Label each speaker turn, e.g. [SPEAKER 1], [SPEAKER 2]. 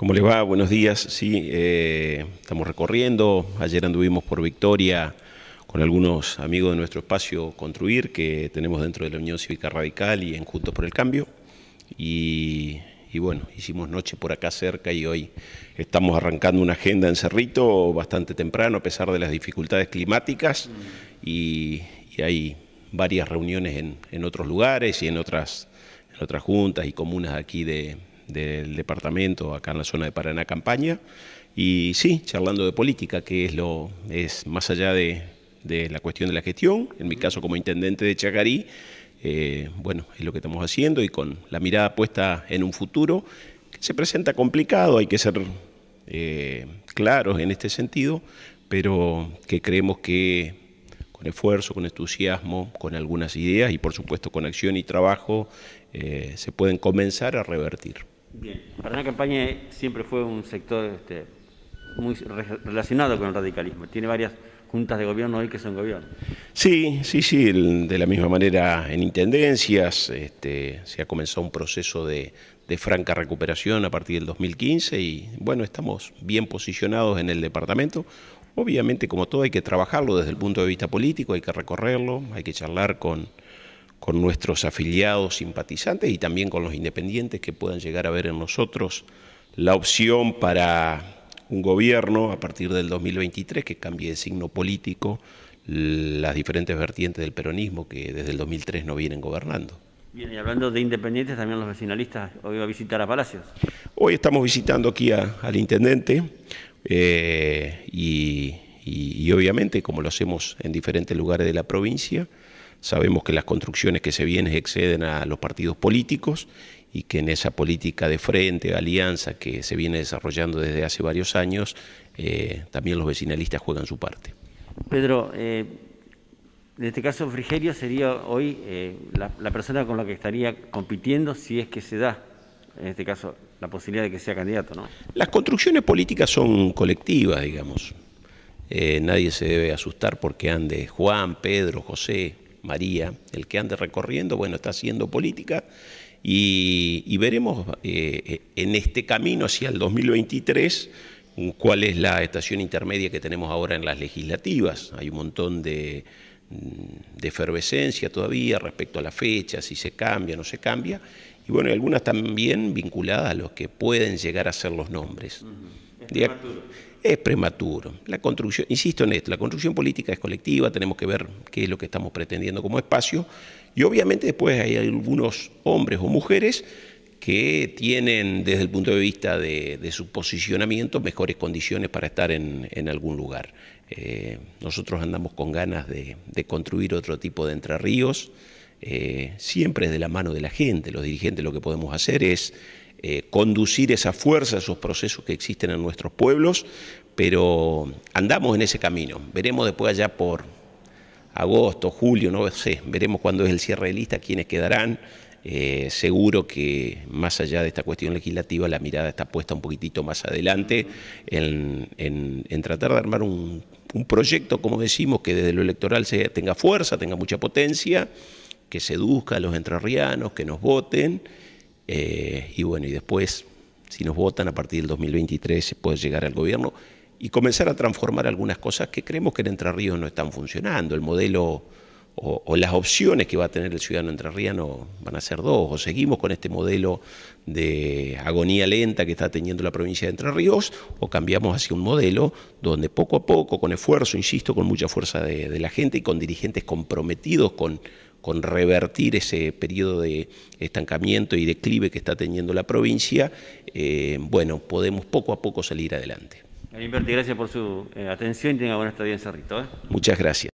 [SPEAKER 1] ¿Cómo les va? Buenos días. Sí, eh, estamos recorriendo. Ayer anduvimos por Victoria con algunos amigos de nuestro espacio Construir, que tenemos dentro de la Unión Cívica Radical y en Juntos por el Cambio. Y, bueno, hicimos noche por acá cerca y hoy estamos arrancando una agenda en Cerrito bastante temprano, a pesar de las dificultades climáticas. Y, hay varias reuniones en, otros lugares y en otras, en otras juntas y comunas aquí de, del departamento, acá en la zona de Paraná Campaña, y sí, charlando de política, que es lo es más allá de, la cuestión de la gestión, en mi caso como intendente de Chacarí, eh, bueno, es lo que estamos haciendo y con la mirada puesta en un futuro que se presenta complicado, hay que ser eh, claros en este sentido, pero que creemos que con esfuerzo, con entusiasmo, con algunas ideas y por supuesto con acción y trabajo eh, se pueden comenzar a revertir.
[SPEAKER 2] Bien, la Campaña siempre fue un sector este, muy relacionado con el radicalismo. Tiene varias juntas de gobierno hoy que son gobierno.
[SPEAKER 1] Sí, sí, sí. De la misma manera, en intendencias este, se ha comenzado un proceso de, franca recuperación a partir del 2015 y, bueno, estamos bien posicionados en el departamento. Obviamente, como todo, hay que trabajarlo desde el punto de vista político, hay que recorrerlo, hay que charlar con con nuestros afiliados, simpatizantes y también con los independientes que puedan llegar a ver en nosotros la opción para un gobierno a partir del 2023 que cambie de signo político las diferentes vertientes del peronismo que desde el 2003 no vienen gobernando.
[SPEAKER 2] Bien, y hablando de independientes, también los vecinalistas, hoy va a visitar a Palacios.
[SPEAKER 1] Hoy estamos visitando aquí al intendente eh, y obviamente, como lo hacemos en diferentes lugares de la provincia, Sabemos que las construcciones que se vienen exceden a los partidos políticos y que en esa política de frente, alianza que se viene desarrollando desde hace varios años, eh, también los vecinalistas juegan su parte.
[SPEAKER 2] Pedro, eh, en este caso Frigerio sería hoy eh, la, la, persona con la que estaría compitiendo si es que se da, en este caso, la posibilidad de que sea candidato, ¿no?
[SPEAKER 1] Las construcciones políticas son colectivas, digamos. nadie se debe asustar porque ande Juan, Pedro, José, María, el que ande recorriendo, bueno, está haciendo política y, veremos eh, en este camino hacia el 2023 cuál es la estación intermedia que tenemos ahora en las legislativas. Hay un montón de, de efervescencia todavía respecto a la fecha, si se cambia, o no se cambia, y bueno, algunas también vinculadas a los que pueden llegar a ser los nombres es prematuro. La construcción, insisto en esto, la construcción política es colectiva, tenemos que ver qué es lo que estamos pretendiendo como espacio y obviamente después hay algunos hombres o mujeres que tienen desde el punto de vista de, su posicionamiento mejores condiciones para estar en, algún lugar. Eh, nosotros andamos con ganas de, construir otro tipo de Entre Ríos, eh, siempre de la mano de la gente, los dirigentes lo que podemos hacer es eh, conducir esa fuerza, esos procesos que existen en nuestros pueblos, pero andamos en ese camino. Veremos después allá por agosto, julio, no sé, veremos cuándo es el cierre de lista, quiénes quedarán. Eh, seguro que más allá de esta cuestión legislativa, la mirada está puesta un poquitito más adelante en, tratar de armar un, proyecto, como decimos, que desde lo electoral se, tenga fuerza, tenga mucha potencia, que seduzca a los entrerrianos, que nos voten eh, y bueno, y después, si nos votan a partir del 2023, se puede llegar al gobierno y comenzar a transformar algunas cosas que creemos que en Entre Ríos no están funcionando. El modelo o, las opciones que va a tener el ciudadano entrerriano van a ser dos. O seguimos con este modelo de agonía lenta que está teniendo la provincia de Entre Ríos, o cambiamos hacia un modelo donde poco a poco, con esfuerzo, insisto, con mucha fuerza de la gente y con dirigentes comprometidos con con revertir ese periodo de estancamiento y declive que está teniendo la provincia, eh, bueno,
[SPEAKER 2] podemos poco a poco salir adelante. Alberti, gracias por su eh, atención y tenga buena estadía en Cerrito. ¿eh? Muchas gracias.